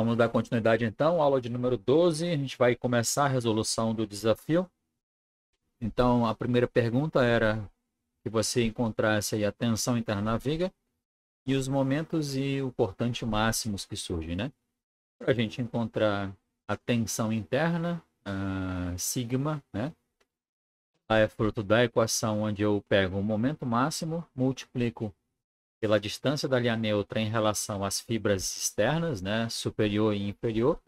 Vamos dar continuidade então, aula de número 12. A gente vai começar a resolução do desafio. Então, a primeira pergunta era que você encontrasse a tensão interna viga e os momentos e o portante máximos que surgem, né? Para a gente encontrar a tensão interna, a sigma, né? Ela é fruto da equação onde eu pego o momento máximo, multiplico pela distância da linha neutra em relação às fibras externas, né, superior e inferior,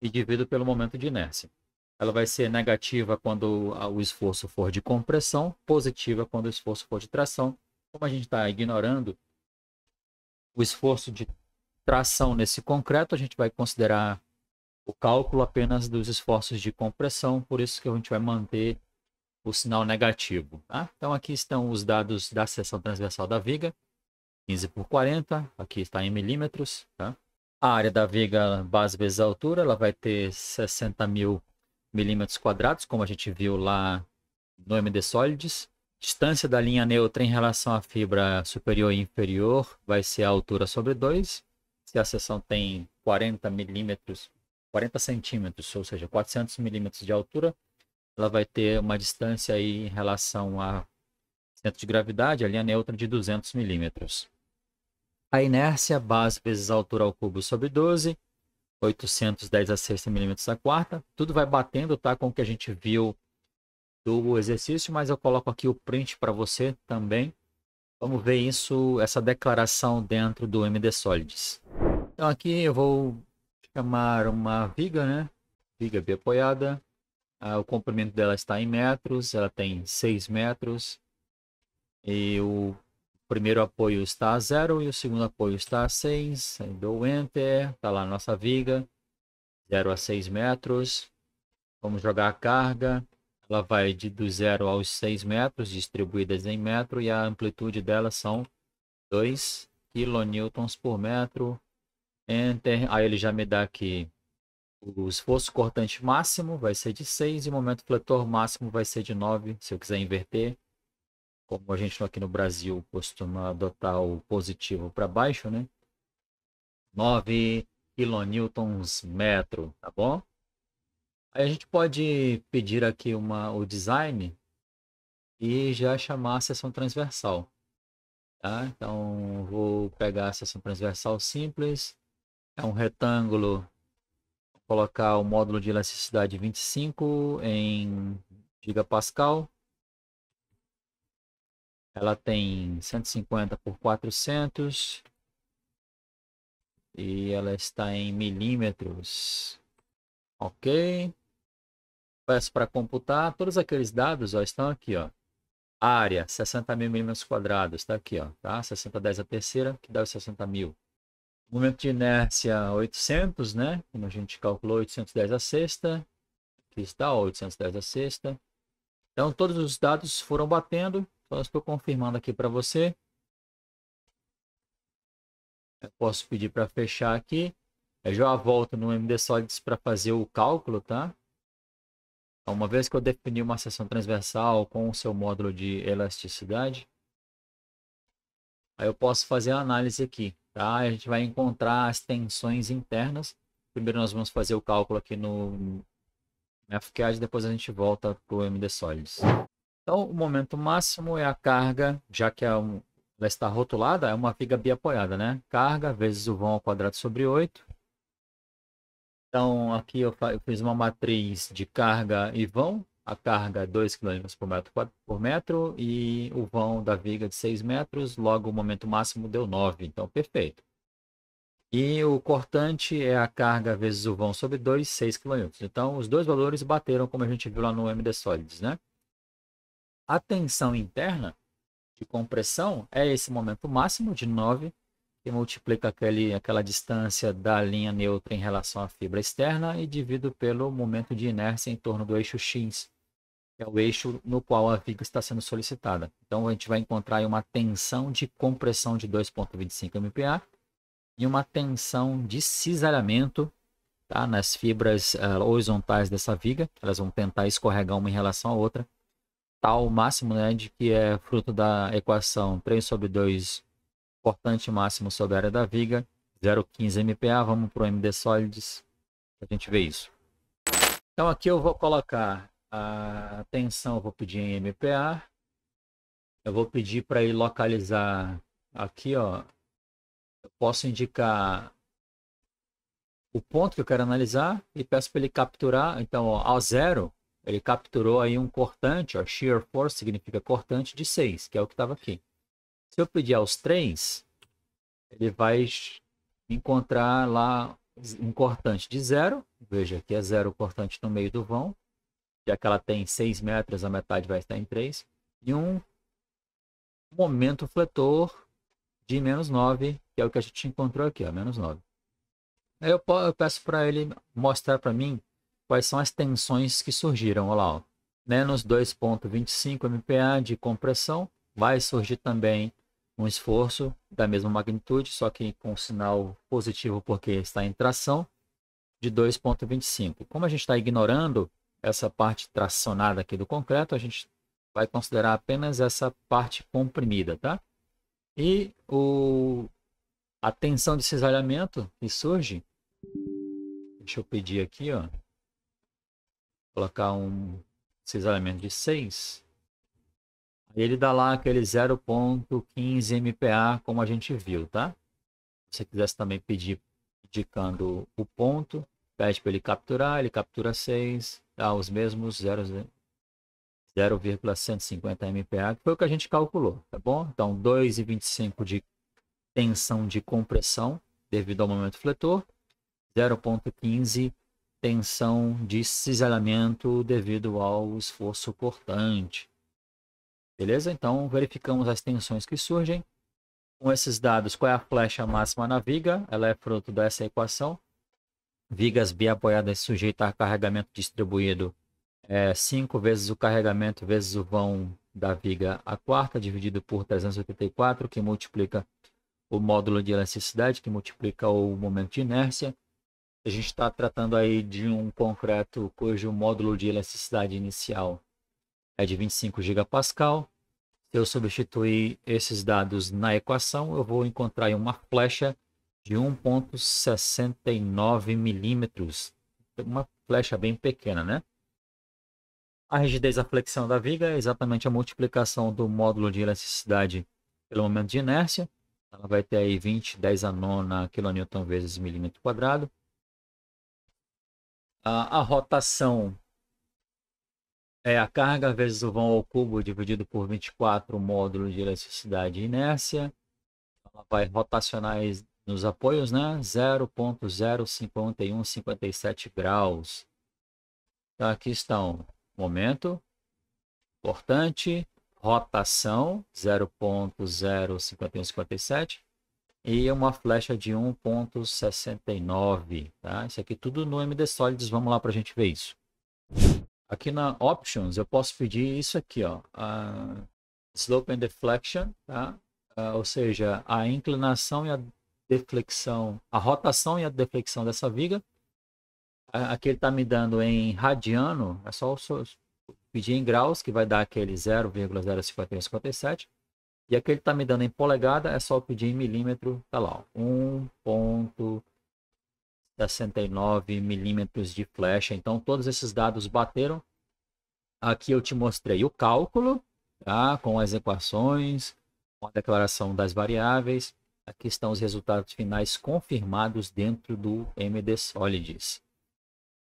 e divido pelo momento de inércia. Ela vai ser negativa quando o esforço for de compressão, positiva quando o esforço for de tração. Como a gente está ignorando o esforço de tração nesse concreto, a gente vai considerar o cálculo apenas dos esforços de compressão, por isso que a gente vai manter o sinal negativo. Tá? Então aqui estão os dados da seção transversal da viga. 15 por 40, aqui está em milímetros. Tá? A área da viga base vezes a altura, ela vai ter 60 mil milímetros quadrados, como a gente viu lá no MD Solids. Distância da linha neutra em relação à fibra superior e inferior vai ser a altura sobre 2. Se a seção tem 40 milímetros, 40 centímetros, ou seja, 400 milímetros de altura, ela vai ter uma distância aí em relação a centro de gravidade, a linha neutra de 200 milímetros. A inércia, base vezes a altura ao cubo sobre 12, 810 a sexta milímetros a quarta. Tudo vai batendo tá, com o que a gente viu do exercício, mas eu coloco aqui o print para você também. Vamos ver isso, essa declaração dentro do MD Solids. Então aqui eu vou chamar uma viga, né? Viga b Ah, o comprimento dela está em metros, ela tem 6 metros. E o primeiro apoio está a zero e o segundo apoio está a 6. Dou Enter, está lá a nossa viga, 0 a 6 metros. Vamos jogar a carga, ela vai de, do zero aos 6 metros, distribuídas em metro, e a amplitude dela são 2 kN por metro. Enter, aí ele já me dá aqui o esforço cortante máximo, vai ser de 6, e o momento fletor máximo vai ser de 9, se eu quiser inverter como a gente aqui no Brasil costuma adotar o positivo para baixo, né? 9 kilonewtons metro, tá bom? Aí a gente pode pedir aqui uma, o design e já chamar a seção transversal. Tá? Então, vou pegar a seção transversal simples, é um retângulo, colocar o módulo de elasticidade 25 em gigapascal, ela tem 150 por 400 e ela está em milímetros. Ok. Peço para computar todos aqueles dados, ó, estão aqui, ó. Área 60 mil milímetros quadrados, está aqui, ó, tá? 60 10 a terceira que dá os 60 mil. Momento de inércia 800, né? Como a gente calculou 810 a sexta, que está ó, 810 a sexta. Então todos os dados foram batendo só estou confirmando aqui para você. Eu posso pedir para fechar aqui. Eu é, já volto no MD Solids para fazer o cálculo, tá? Então, uma vez que eu defini uma seção transversal com o seu módulo de elasticidade, aí eu posso fazer a análise aqui, tá? A gente vai encontrar as tensões internas. Primeiro nós vamos fazer o cálculo aqui no FCAD, depois a gente volta para o MD Solids. Então, o momento máximo é a carga, já que é um, ela está rotulada, é uma viga biapoiada, né? Carga vezes o vão ao quadrado sobre 8. Então, aqui eu, eu fiz uma matriz de carga e vão. A carga é 2 kg por metro, por metro e o vão da viga de 6 metros. Logo, o momento máximo deu 9. Então, perfeito. E o cortante é a carga vezes o vão sobre 2, 6 kg. Então, os dois valores bateram, como a gente viu lá no MD Solids, né? A tensão interna de compressão é esse momento máximo de 9, que multiplica aquele, aquela distância da linha neutra em relação à fibra externa e divido pelo momento de inércia em torno do eixo X, que é o eixo no qual a viga está sendo solicitada. Então a gente vai encontrar uma tensão de compressão de 2.25 MPa e uma tensão de cisalhamento tá, nas fibras uh, horizontais dessa viga. Elas vão tentar escorregar uma em relação à outra tal máximo, né, de que é fruto da equação 3 sobre 2, cortante máximo sobre a área da viga, 0,15 MPa, vamos para o MD para a gente ver isso. Então aqui eu vou colocar a tensão, vou pedir em MPa, eu vou pedir para ele localizar aqui, ó, eu posso indicar o ponto que eu quero analisar e peço para ele capturar, então ó, ao zero, ele capturou aí um cortante, ó, shear force significa cortante de 6, que é o que estava aqui. Se eu pedir aos 3, ele vai encontrar lá um cortante de 0, veja que é 0 o cortante no meio do vão, já que ela tem 6 metros, a metade vai estar em 3, e um momento fletor de menos 9, que é o que a gente encontrou aqui, menos 9. Aí eu peço para ele mostrar para mim quais são as tensões que surgiram. Olha lá, ó. menos 2,25 MPa de compressão, vai surgir também um esforço da mesma magnitude, só que com sinal positivo porque está em tração, de 2,25. Como a gente está ignorando essa parte tracionada aqui do concreto, a gente vai considerar apenas essa parte comprimida, tá? E o, a tensão de cisalhamento que surge, deixa eu pedir aqui, ó, colocar um esses de 6, ele dá lá aquele 0.15 MPa, como a gente viu, tá? Se você quisesse também pedir indicando o ponto, pede para ele capturar, ele captura 6, dá os mesmos 0,150 né? MPa, que foi o que a gente calculou, tá bom? Então, 2,25 de tensão de compressão devido ao momento fletor, 0.15 tensão de cisalhamento devido ao esforço cortante. Beleza? Então, verificamos as tensões que surgem. Com esses dados, qual é a flecha máxima na viga? Ela é fruto dessa equação. Vigas biapoiadas sujeitas a carregamento distribuído é 5 vezes o carregamento vezes o vão da viga a quarta, dividido por 384, que multiplica o módulo de elasticidade, que multiplica o momento de inércia. A gente está tratando aí de um concreto cujo módulo de elasticidade inicial é de 25 GPa. Se eu substituir esses dados na equação, eu vou encontrar aí uma flecha de 1,69 milímetros. Uma flecha bem pequena, né? A rigidez da flexão da viga é exatamente a multiplicação do módulo de elasticidade pelo momento de inércia. Ela vai ter aí 20, 10 a 9 kN vezes milímetro quadrado a, a rotação é a carga vezes o vão ao cubo dividido por 24 módulo de elasticidade e inércia. Ela vai rotacionar nos apoios, né? 0.05157 graus. Então, aqui estão momento, importante, rotação 0.05157 e uma flecha de 1.69, tá? Isso aqui tudo no MD Solids, vamos lá para a gente ver isso. Aqui na Options eu posso pedir isso aqui, ó, a Slope and Deflection, tá? Uh, ou seja, a inclinação e a deflexão, a rotação e a deflexão dessa viga. Aqui ele está me dando em radiano, é só pedir em graus, que vai dar aquele 0,05357. E aqui ele está me dando em polegada, é só pedir em milímetro, tá lá, 1.69 milímetros de flecha. Então todos esses dados bateram. Aqui eu te mostrei o cálculo, tá? com as equações, com a declaração das variáveis. Aqui estão os resultados finais confirmados dentro do MD Solids.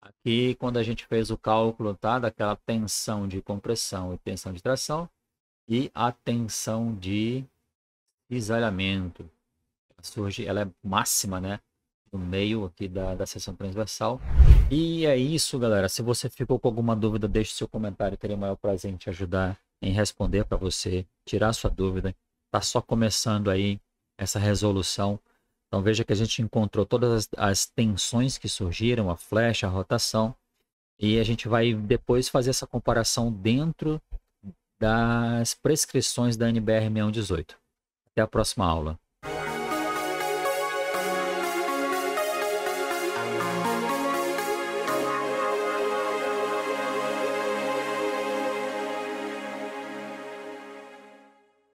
Aqui, quando a gente fez o cálculo tá, daquela tensão de compressão e tensão de tração, e a tensão de cisalhamento. Ela surge, ela é máxima, né? No meio aqui da, da seção transversal. E é isso, galera. Se você ficou com alguma dúvida, deixe seu comentário. Terei o maior prazer em te ajudar em responder para você, tirar sua dúvida. Tá só começando aí essa resolução. Então veja que a gente encontrou todas as, as tensões que surgiram, a flecha, a rotação, e a gente vai depois fazer essa comparação dentro das prescrições da NBR 6118. Até a próxima aula.